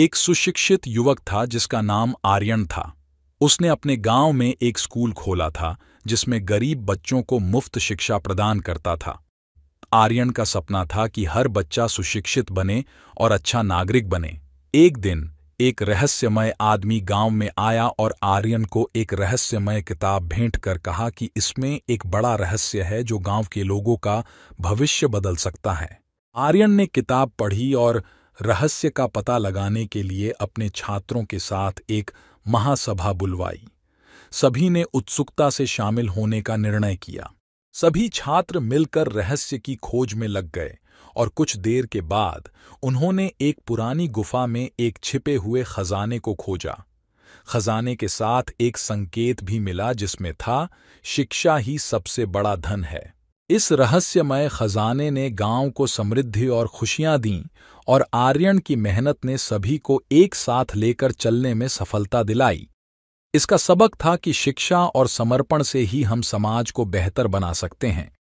एक सुशिक्षित युवक था जिसका नाम आर्यन था उसने अपने गांव में एक स्कूल खोला था जिसमें गरीब बच्चों को मुफ्त शिक्षा प्रदान करता था आर्यन का सपना था कि हर बच्चा सुशिक्षित बने और अच्छा नागरिक बने एक दिन एक रहस्यमय आदमी गांव में आया और आर्यन को एक रहस्यमय किताब भेंट कर कहा कि इसमें एक बड़ा रहस्य है जो गांव के लोगों का भविष्य बदल सकता है आर्यन ने किताब पढ़ी और रहस्य का पता लगाने के लिए अपने छात्रों के साथ एक महासभा बुलवाई सभी ने उत्सुकता से शामिल होने का निर्णय किया सभी छात्र मिलकर रहस्य की खोज में लग गए और कुछ देर के बाद उन्होंने एक पुरानी गुफा में एक छिपे हुए खजाने को खोजा खजाने के साथ एक संकेत भी मिला जिसमें था शिक्षा ही सबसे बड़ा धन है इस रहस्यमय खजाने ने गांव को समृद्धि और खुशियां दीं और आर्यन की मेहनत ने सभी को एक साथ लेकर चलने में सफलता दिलाई इसका सबक था कि शिक्षा और समर्पण से ही हम समाज को बेहतर बना सकते हैं